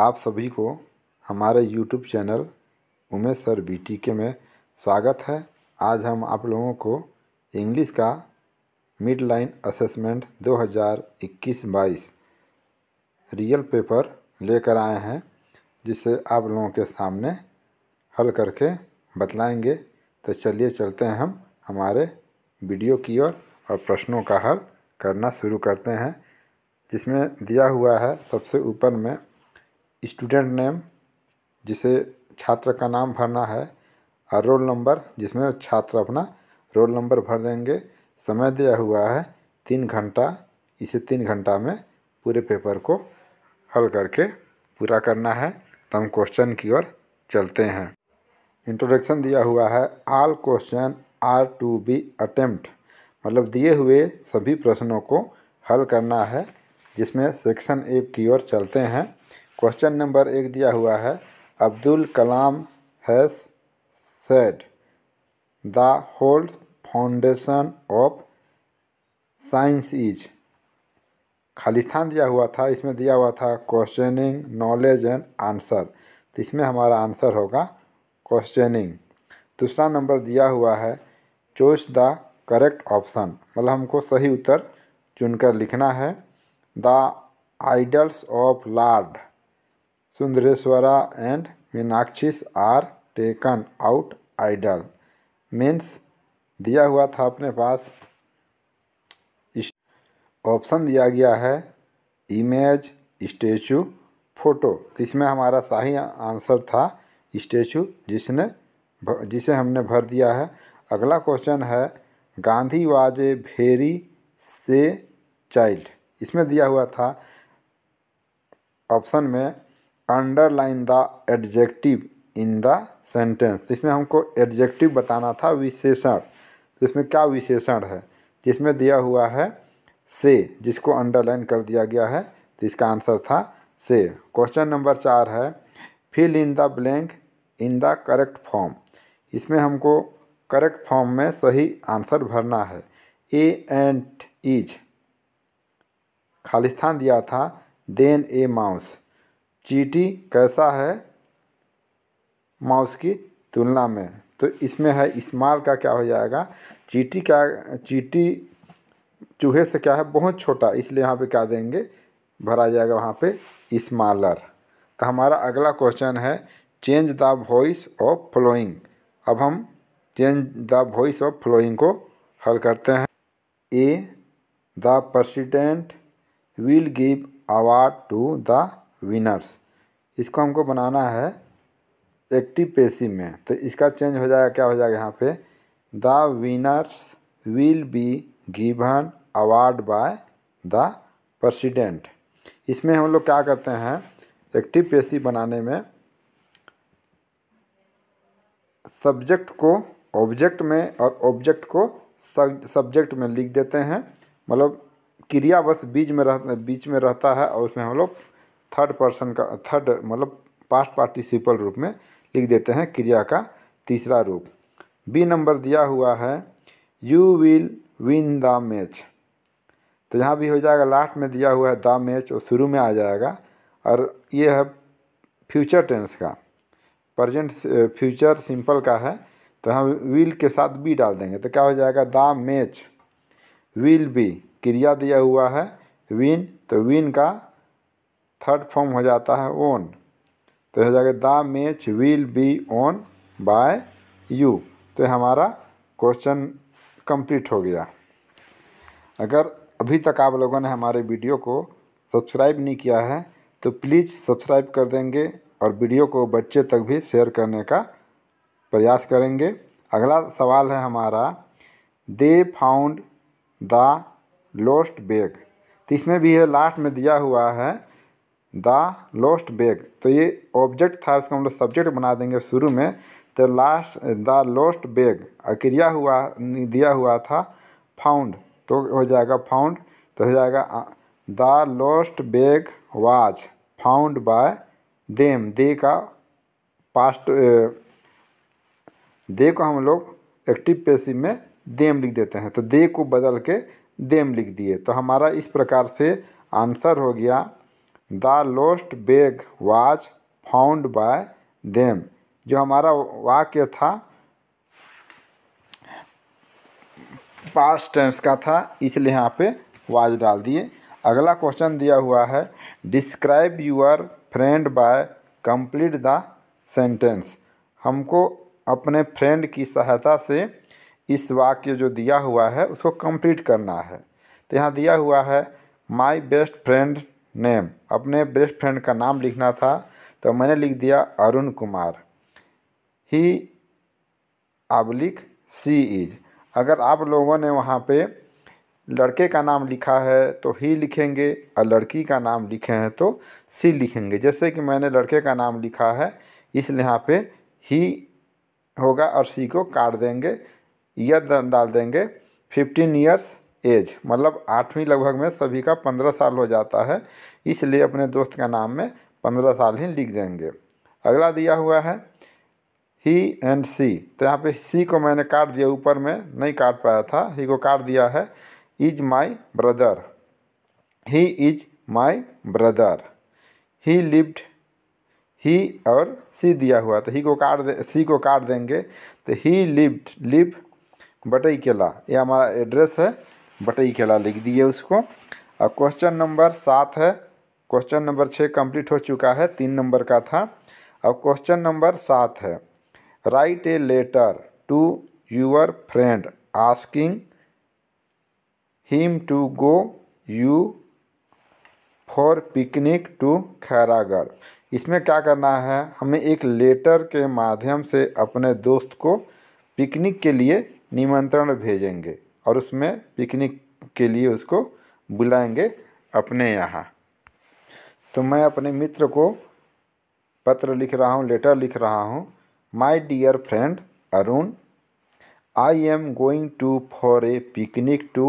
आप सभी को हमारे YouTube channel Umesh sir B T के में स्वागत है आज हम आप लोगों को इंग्लिश का mid line assessment 2021-22 real paper लेकर आए हैं जिसे आप लोगों के सामने हल करके बतलाएंगे तो चलिए चलते हैं हम हमारे वीडियो की ओर और, और प्रश्नों का हल करना शुरू करते हैं जिसमें दिया हुआ है सबसे ऊपर में स्टूडेंट नेम जिसे छात्र का नाम भरना है और रोल नंबर जिसमें छात्र अपना रोल नंबर भर देंगे समय दिया हुआ है तीन घंटा इसे तीन घंटा में पूरे पेपर को हल करके पूरा करना है तो हम क्वेश्चन की ओर चलते हैं इंट्रोडक्शन दिया हुआ है all question are to be attempt मतलब दिए हुए सभी प्रश्नों को हल करना है जिसमें सेक्शन ए की ओर चलते हैं क्वेश्चन नंबर एक दिया हुआ है Abdul Kalam has said the whole foundation of science is Khalistan दिया हुआ था इसमें दिया हुआ था क्वेश्चनिंग नॉलेज एंड आंसर तो इसमें हमारा आंसर होगा क्वेश्चनिंग दूसरा नंबर दिया हुआ है चोइस द करेक्ट ऑप्शन मतलब हमको सही उत्तर चुनकर लिखना है the idols of lord Sundareswara and Meenakshi's are taken out idol means दिया हुआ था अपने पास ऑप्शन दिया गया है इमेज स्टेचू फोटो इसमें हमारा सही आंसर था स्टेचू जिसने जिसे हमने भर दिया है अगला क्वेश्चन है गांधी वाजे भेरी से चाइल्ड इसमें दिया हुआ था ऑप्शन में underline the adjective in the sentence इसमें हमको एडजेक्टिव बताना था विशेषण तो इसमें क्या विशेषण है जिसमें दिया हुआ है से जिसको अंडरलाइन कर दिया गया है तो इसका आंसर था से क्वेश्चन नंबर चार है fill in the blank in the correct form इसमें हमको करेक्ट फॉर्म में सही आंसर भरना है ए एंड इज खालिस्तान दिया था देन ए माउस चीटी कैसा है माउस की तुलना में तो इसमें है इस्माल का क्या हो जाएगा चीटी का चीटी चूहे से क्या है बहुत छोटा इसलिए यहाँ पे क्या देंगे भरा जाएगा वहाँ पे इस्मालर तो हमारा अगला क्वेश्चन है change the voice of following अब हम change the voice of following को हल करते हैं A the president will give award to the winners इसको हमको बनाना है एक्टिव पेशी में तो इसका चेंज हो जाएगा क्या हो जाएगा यहाँ पे the winners will be given award by the president इसमें हम लोग क्या करते हैं एक्टिव पेशी बनाने में सब्जेक्ट को ऑब्जेक्ट में और ऑब्जेक्ट को सब्जेक्ट में लिख देते हैं मतलब क्रिया बस बीच में रह बीच में रहता है और उसमें हम लोग थर्ड पर्सन का थर्ड मतलब पास्ट पार्टिसिपल रूप में लिख देते हैं क्रिया का तीसरा रूप बी नंबर दिया हुआ है you will win the match तो यहाँ भी हो जाएगा लास्ट में दिया हुआ है द मैच और शुरू में आ जाएगा और ये है फ्यूचर टेंस का प्रजेंट फ्यूचर सिंपल का है तो हम विल के साथ बी डाल देंगे तो क्या हो जाएगा द मैच विल बी क्रिया दिया हुआ है विन तो विन का थर्ड फॉर्म हो जाता है ओन तो हो जाएगा the match will be won by you तो हमारा क्वेश्चन कंप्लीट हो गया अगर अभी तक आप लोगों ने हमारे वीडियो को सब्सक्राइब नहीं किया है तो प्लीज़ सब्सक्राइब कर देंगे और वीडियो को बच्चे तक भी शेयर करने का प्रयास करेंगे अगला सवाल है हमारा they found the lost bag तो इसमें भी है लास्ट में दिया हुआ है द लोस्ट बैग तो ये ऑब्जेक्ट था उसको हम लोग सब्जेक्ट बना देंगे शुरू में तो लास्ट द लोस्ट बैग क्रिया हुआ दिया हुआ था फाउंड तो हो जाएगा फाउंड तो हो जाएगा the lost bag was found by them they का पास्ट दे को हम लोग एक्टिव पेसिव में देम लिख देते हैं तो दे को बदल के देम लिख दिए तो हमारा इस प्रकार से आंसर हो गया the lost bag was found by them जो हमारा वाक्य था पास्ट टेंस का था इसलिए यहाँ पे वाज डाल दिए अगला क्वेश्चन दिया हुआ है describe your friend by complete the sentence हमको अपने फ्रेंड की सहायता से इस वाक्य जो दिया हुआ है उसको कंप्लीट करना है तो यहाँ दिया हुआ है माई बेस्ट फ्रेंड नेम अपने बेस्ट फ्रेंड का नाम लिखना था तो मैंने लिख दिया अरुण कुमार ही लिख सी इज अगर आप लोगों ने वहाँ पे लड़के का नाम लिखा है तो ही लिखेंगे और लड़की का नाम लिखे हैं तो सी लिखेंगे जैसे कि मैंने लड़के का नाम लिखा है इसलिए यहाँ पे ही होगा और सी को काट देंगे ईयर डाल देंगे फिफ्टीन ईयर्स एज मतलब आठवीं लगभग में सभी का पंद्रह साल हो जाता है इसलिए अपने दोस्त का नाम में पंद्रह साल ही लिख देंगे अगला दिया हुआ है ही एंड सी तो यहाँ पे सी को मैंने काट दिया ऊपर में नहीं काट पाया था ही को काट दिया है is my brother he is my brother he lived he और सी दिया हुआ तो ही को काट दे सी को काट देंगे तो ही लिव्ड लिव बटई केला ये हमारा एड्रेस है बटई खेला लिख दिए उसको अब क्वेश्चन नंबर सात है क्वेश्चन नंबर छः कंप्लीट हो चुका है तीन नंबर का था अब क्वेश्चन नंबर सात है write a letter to your friend asking him to go you for picnic to Khairagarh इसमें क्या करना है हमें एक लेटर के माध्यम से अपने दोस्त को पिकनिक के लिए निमंत्रण भेजेंगे और उसमें पिकनिक के लिए उसको बुलाएंगे अपने यहाँ तो मैं अपने मित्र को पत्र लिख रहा हूँ लेटर लिख रहा हूँ my dear friend Arun I am going to for a picnic to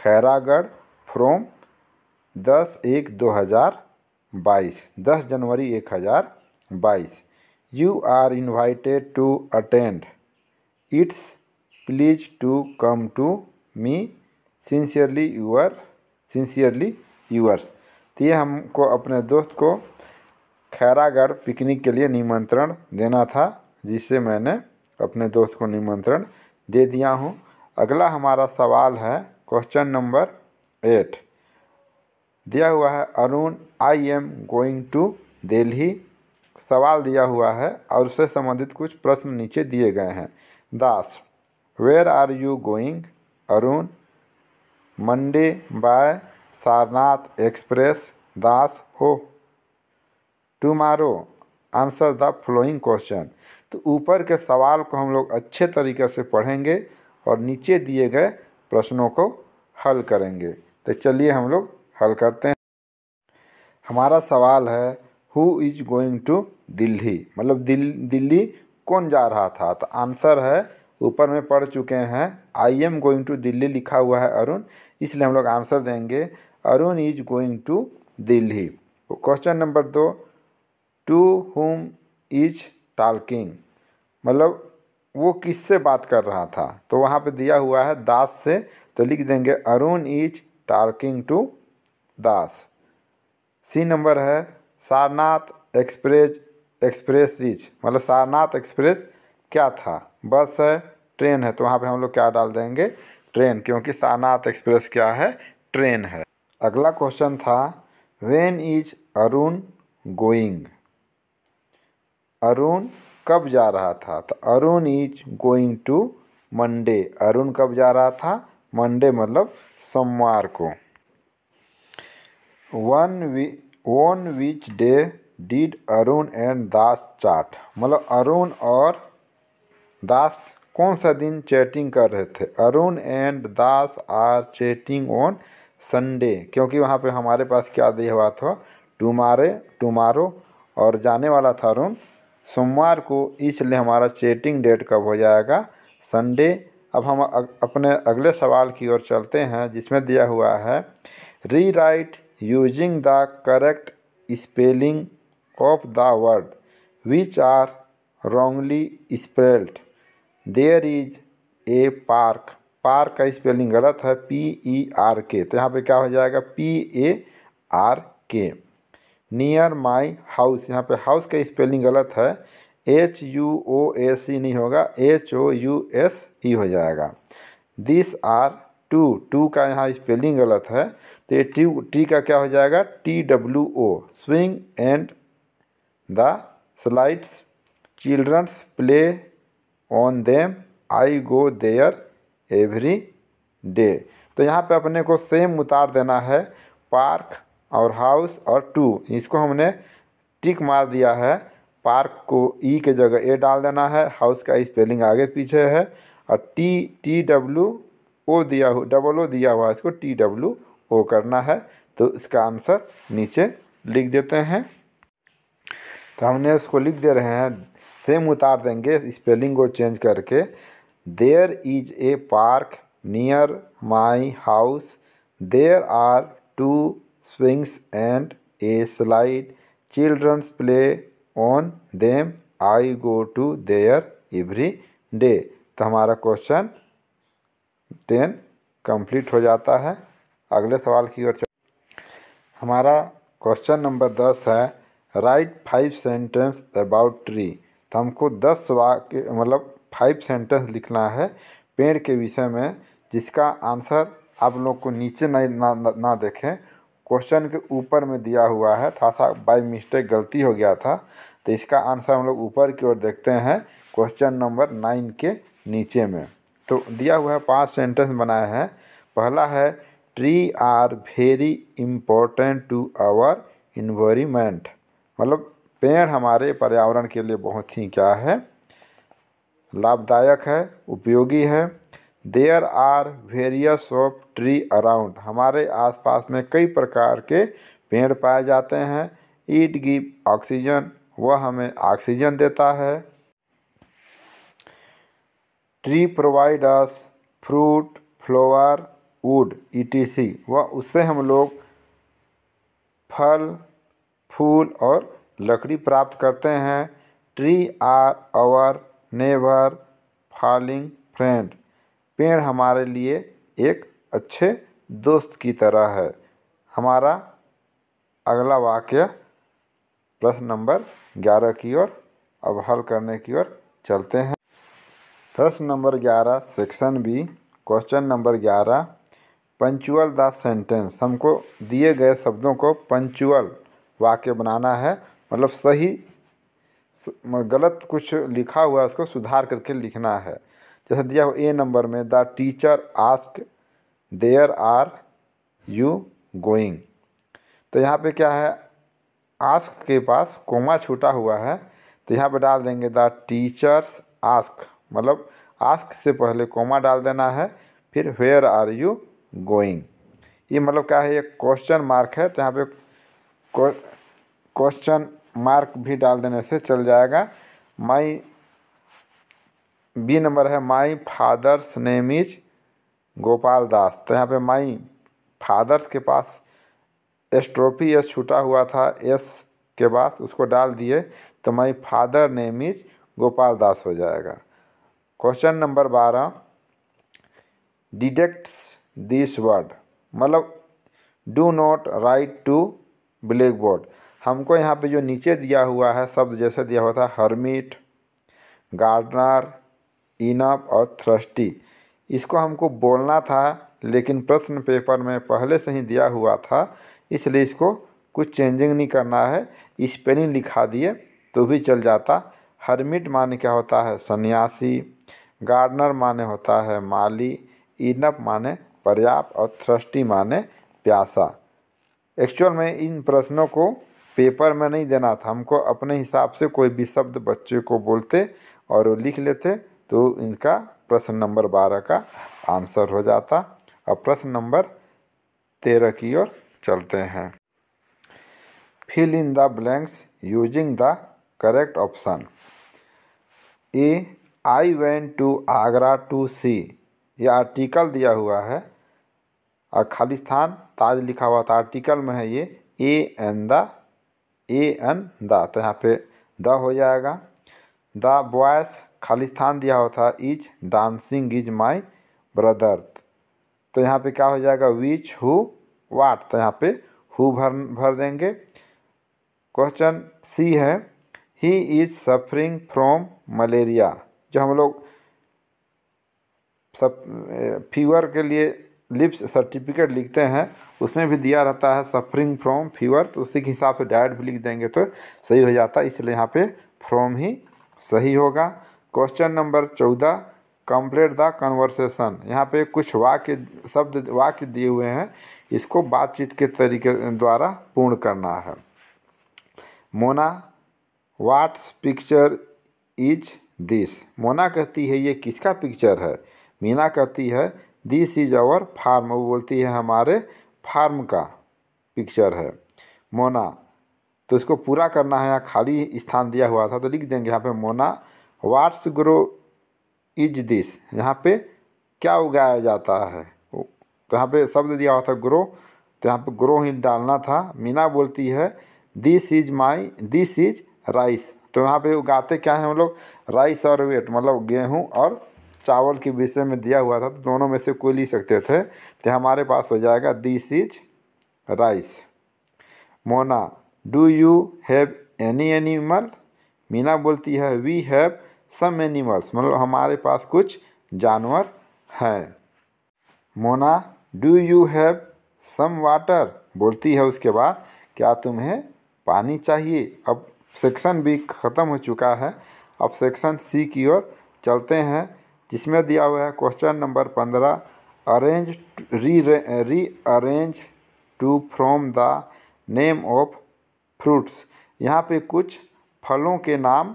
Khairagarh from दस एक दो हज़ार बाईस दस जनवरी एक हज़ार बाईस you are invited to attend it's please to come to me sincerely your sincerely yours तो ये हमको अपने दोस्त को खैरागढ़ पिकनिक के लिए निमंत्रण देना था जिससे मैंने अपने दोस्त को निमंत्रण दे दिया हूँ अगला हमारा सवाल है क्वेश्चन नंबर एट दिया हुआ है Arun I am going to Delhi सवाल दिया हुआ है और उससे संबंधित कुछ प्रश्न नीचे दिए गए हैं Das where are you going Arun Monday by Sarnath Express Das हो tomorrow answer the following question तो ऊपर के सवाल को हम लोग अच्छे तरीके से पढ़ेंगे और नीचे दिए गए प्रश्नों को हल करेंगे तो चलिए हम लोग हल करते हैं हमारा सवाल है who is going to Delhi मतलब दिल दिल्ली कौन जा रहा था तो आंसर है ऊपर में पढ़ चुके हैं I am going to Delhi लिखा हुआ है अरुण इसलिए हम लोग आंसर देंगे Arun is going to Delhi question number दो टू हुम इज टालकिंग मतलब वो किससे बात कर रहा था तो वहाँ पे दिया हुआ है दास से तो लिख देंगे Arun is talking to Das C number है सारनाथ एक्सप्रेस एक्सप्रेस इज मतलब सारनाथ एक्सप्रेस क्या था बस है ट्रेन है तो वहाँ पे हम लोग क्या डाल देंगे ट्रेन क्योंकि सानाथ एक्सप्रेस क्या है ट्रेन है अगला क्वेश्चन था when is Arun going Arun कब जा रहा था तो Arun is going to Monday Arun कब जा रहा था मंडे मतलब सोमवार को one we one which day did Arun and Das chat मतलब अरुण और दास कौन सा दिन चैटिंग कर रहे थे Arun and Das are chatting on Sunday क्योंकि वहाँ पे हमारे पास क्या दिया हुआ था टुमारे टुमारो और जाने वाला था अरुण सोमवार को इसलिए हमारा चैटिंग डेट कब हो जाएगा संडे अब हम अपने अगले सवाल की ओर चलते हैं जिसमें दिया हुआ है rewrite using the correct spelling of the word which are wrongly spelled there is a park park का स्पेलिंग गलत है पी ई आर के तो यहाँ पे क्या हो जाएगा P A R K near my house यहाँ पे हाउस का स्पेलिंग गलत है H U O S E नहीं होगा H O U S E हो जाएगा दिस आर टू टू का यहाँ स्पेलिंग गलत है तो ये टी टी का क्या हो जाएगा T W O swing and the slides childrens play on them I go there every day तो यहाँ पे अपने को सेम उतार देना है पार्क और हाउस और टू इसको हमने टिक मार दिया है पार्क को ई e के जगह ए डाल देना है हाउस का स्पेलिंग आगे पीछे है और टी टी डब्ल्यू ओ दिया हुआ डबल ओ दिया हुआ इसको टी डब्ल्यू ओ करना है तो इसका आंसर नीचे लिख देते हैं तो हमने उसको लिख दे रहे हैं सेम उतार देंगे स्पेलिंग को चेंज करके there is a park near my house there are two swings and a slide childrens play on them I go to there every day तो हमारा क्वेश्चन टेन कंप्लीट हो जाता है अगले सवाल की ओर हमारा क्वेश्चन नंबर दस है write five sentence about tree तो हमको दस वाक्य मतलब फाइव सेंटेंस लिखना है पेड़ के विषय में जिसका आंसर आप लोग को नीचे नहीं ना, ना, ना देखें क्वेश्चन के ऊपर में दिया हुआ है थोड़ा सा बाई मिस्टेक गलती हो गया था तो इसका आंसर हम लोग ऊपर की ओर देखते हैं क्वेश्चन नंबर नाइन के नीचे में तो दिया हुआ है पांच सेंटेंस बनाए हैं पहला है tree are very important to our environment मतलब पेड़ हमारे पर्यावरण के लिए बहुत ही क्या है लाभदायक है उपयोगी है there are various of tree around हमारे आसपास में कई प्रकार के पेड़ पाए जाते हैं ईट गि ऑक्सीजन वह हमें ऑक्सीजन देता है tree provide fruit flower wood सी वह उससे हम लोग फल फूल और लकड़ी प्राप्त करते हैं tree are our never falling friend पेड़ हमारे लिए एक अच्छे दोस्त की तरह है हमारा अगला वाक्य प्रश्न नंबर ग्यारह की ओर अब हल करने की ओर चलते हैं प्रश्न नंबर ग्यारह सेक्शन बी क्वेश्चन नंबर ग्यारह पंचुअल द सेंटेंस हमको दिए गए शब्दों को पंचुअल वाक्य बनाना है मतलब सही गलत कुछ लिखा हुआ है उसको सुधार करके लिखना है जैसे दिया हुआ ए नंबर में the teacher ask there are you going तो यहाँ पे क्या है आस्क के पास कोमा छूटा हुआ है तो यहाँ पे डाल देंगे द टीचर्स आस्क मतलब आस्क से पहले कोमा डाल देना है फिर वेयर आर यू गोइंग ये मतलब क्या है ये क्वेश्चन मार्क है तो यहाँ पे क्वेश्चन मार्क भी डाल देने से चल जाएगा माई बी नंबर है my father's name is Gopal Das तो यहाँ पे माई फादर्स के पास एस एस्ट्रोपी एस छूटा हुआ था एस के पास उसको डाल दिए तो my father name is Gopal Das हो जाएगा क्वेश्चन नंबर बारह डिटेक्ट्स दिस वर्ड मतलब do not write to blackboard हमको यहाँ पे जो नीचे दिया हुआ है शब्द जैसे दिया हुआ था हर्मिट गार्डनर इनप और थ्रस्टी इसको हमको बोलना था लेकिन प्रश्न पेपर में पहले से ही दिया हुआ था इसलिए इसको कुछ चेंजिंग नहीं करना है स्पेलिंग लिखा दिए तो भी चल जाता हर्मिट माने क्या होता है सन्यासी गार्डनर माने होता है माली इनप माने पर्याप्त और थ्रस्टी माने प्यासा एक्चुअल में इन प्रश्नों को पेपर में नहीं देना था हमको अपने हिसाब से कोई भी शब्द बच्चे को बोलते और वो लिख लेते तो इनका प्रश्न नंबर बारह का आंसर हो जाता अब प्रश्न नंबर तेरह की ओर चलते हैं fill in the blanks using the correct option a I went to Agra to see यह आर्टिकल दिया हुआ है और खालिस्तान ताज लिखा हुआ था आर्टिकल में है ये a and the a an the तो यहाँ पे द हो जाएगा द बॉयस खाली स्थान दिया होता is dancing is my brother तो यहाँ पे क्या हो जाएगा विच हु वाट तो यहाँ पे हु भर भर देंगे क्वेश्चन सी है he is suffering from malaria जो हम लोग सब फीवर के लिए लिप्स सर्टिफिकेट लिखते हैं उसमें भी दिया रहता है सफरिंग फ्रॉम फीवर तो उसी के हिसाब से डायट भी लिख देंगे तो सही हो जाता है इसलिए यहाँ पे फ्रॉम ही सही होगा क्वेश्चन नंबर चौदह कंप्लीट द कन्वर्सेशन यहाँ पे कुछ वाक्य शब्द वाक्य दिए हुए हैं इसको बातचीत के तरीके द्वारा पूर्ण करना है Mona what's picture is this Mona कहती है ये किसका पिक्चर है मीना कहती है दिस इज आवर फार्म वो बोलती है हमारे फार्म का पिक्चर है मोना तो इसको पूरा करना है यहाँ खाली स्थान दिया हुआ था तो लिख देंगे यहाँ पे Mona what's grow is this यहाँ पे क्या उगाया जाता है तो यहाँ पे शब्द दिया हुआ था ग्रो तो यहाँ पे ग्रो ही डालना था मीना बोलती है this is my this is rice तो यहाँ पे उगाते क्या है हम लोग राइस और वेट मतलब गेहूँ और चावल के विषय में दिया हुआ था तो दोनों में से कोई ले सकते थे तो हमारे पास हो जाएगा this is rice Mona do you have any animal Meena बोलती है वी हैव सम एनिमल्स मतलब हमारे पास कुछ जानवर हैं Mona do you have some water बोलती है उसके बाद क्या तुम्हें पानी चाहिए अब सेक्शन भी ख़त्म हो चुका है अब सेक्शन सी की ओर चलते हैं जिसमें दिया हुआ है क्वेश्चन नंबर पंद्रह arrange re rearrange to from the name of fruits यहाँ पे कुछ फलों के नाम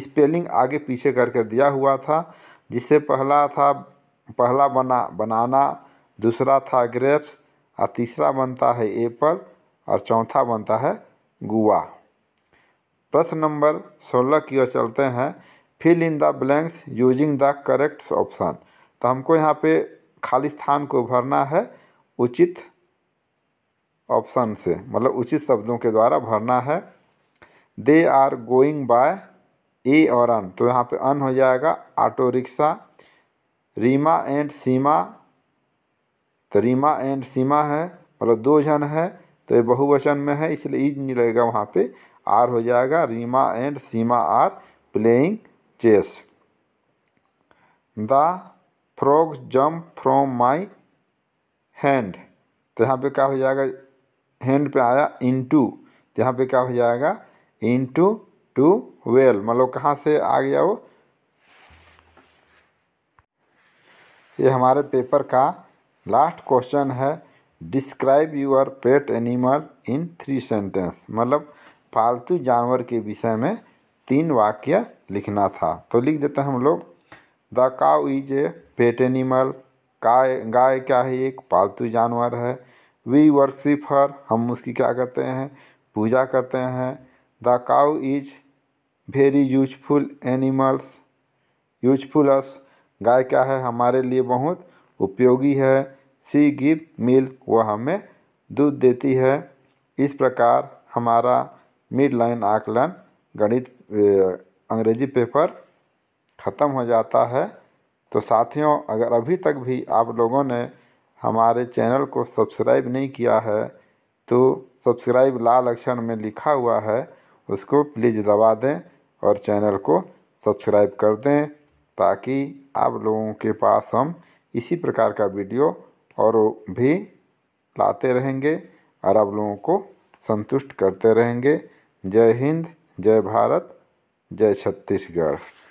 स्पेलिंग आगे पीछे करके दिया हुआ था जिससे पहला था पहला बना बनाना दूसरा था ग्रेप्स और तीसरा बनता है एप्पल और चौथा बनता है गुआ प्रश्न नंबर सोलह की ओर चलते हैं fill in the blanks using the correct option तो हमको यहाँ पे खाली स्थान को भरना है उचित ऑप्शन से मतलब उचित शब्दों के द्वारा भरना है they are going by a और अन तो यहाँ पे अन हो जाएगा auto rickshaw Reema and Seema तो रीमा एंड सीमा है मतलब दो जन है तो ये बहुवचन में है इसलिए ईज e नहीं रहेगा वहाँ पे आर हो जाएगा Reema and Seema are playing chess the frog jump from my hand तो यहाँ पे क्या हो जाएगा हैंड पे आया into तो यहाँ पे क्या हो जाएगा into टू वेल मतलब कहाँ से आ गया वो ये हमारे पेपर का लास्ट क्वेश्चन है describe your pet animal in three sentence मतलब पालतू जानवर के विषय में तीन वाक्य लिखना था तो लिख देते हैं हम लोग the cow is a pet animal काय गाय क्या है एक पालतू जानवर है वी वर्कशिप हर हम उसकी क्या करते हैं पूजा करते हैं the cow is very useful animals useful us गाय क्या है हमारे लिए बहुत उपयोगी है सी गिव मिल्क वह हमें दूध देती है इस प्रकार हमारा मिड लाइन आकलन गणित अंग्रेजी पेपर ख़त्म हो जाता है तो साथियों अगर अभी तक भी आप लोगों ने हमारे चैनल को सब्सक्राइब नहीं किया है तो सब्सक्राइब लाल अक्षर में लिखा हुआ है उसको प्लीज़ दबा दें और चैनल को सब्सक्राइब कर दें ताकि आप लोगों के पास हम इसी प्रकार का वीडियो और भी लाते रहेंगे और आप लोगों को संतुष्ट करते रहेंगे जय हिंद जय भारत जय छत्तीसगढ़